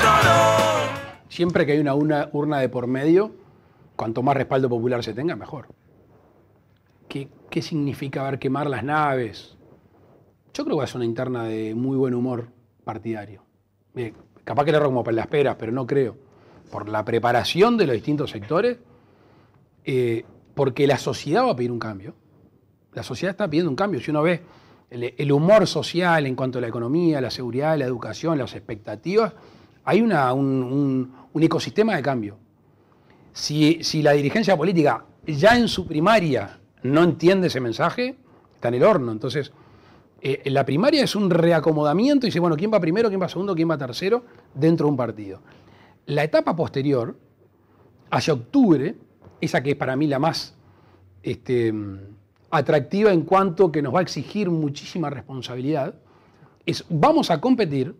todo. Siempre que hay una, urna de por medio, cuanto más respaldo popular se tenga, mejor. ¿Qué, significa ver quemar las naves? Yo creo que es una interna de muy buen humor partidario. Eh, capaz que le como para las peras, pero no creo. Por la preparación de los distintos sectores, eh, porque la sociedad va a pedir un cambio. La sociedad está pidiendo un cambio. Si uno ve el, humor social en cuanto a la economía, la seguridad, la educación, las expectativas, hay un, ecosistema de cambio. Si, la dirigencia política ya en su primaria no entiende ese mensaje, está en el horno. Entonces, eh, la primaria es un reacomodamiento y dice, bueno, ¿quién va primero, quién va segundo, quién va tercero dentro de un partido? La etapa posterior, hacia octubre, esa que es para mí la más este, atractiva en cuanto que nos va a exigir muchísima responsabilidad, es vamos a competir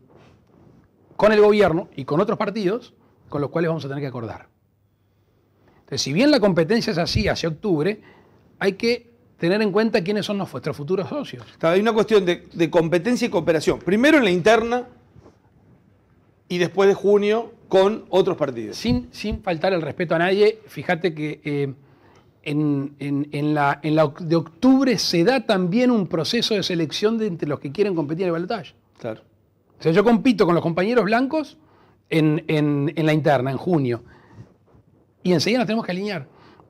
con el gobierno y con otros partidos con los cuales vamos a tener que acordar. Entonces, si bien la competencia es así hacia octubre, hay que tener en cuenta quiénes son nuestros futuros socios. Hay una cuestión de, competencia y cooperación. Primero en la interna y después de junio con otros partidos. Sin, sin faltar el respeto a nadie, fíjate que eh, en, la, de octubre se da también un proceso de selección de entre los que quieren competir en el balotaje. Claro. O sea, yo compito con los compañeros blancos en, la interna, en junio. Y enseguida nos tenemos que alinear.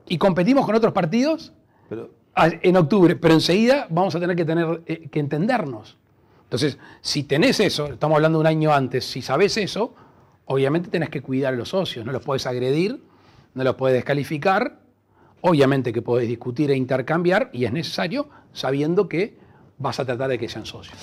Y competimos con otros partidos en octubre, pero enseguida vamos a tener que, eh, que entendernos. Entonces, si tenés eso, estamos hablando un año antes, si sabes eso, obviamente tenés que cuidar a los socios, no los puedes agredir, no los puedes descalificar Obviamente que podés discutir e intercambiar y es necesario sabiendo que vas a tratar de que sean socios.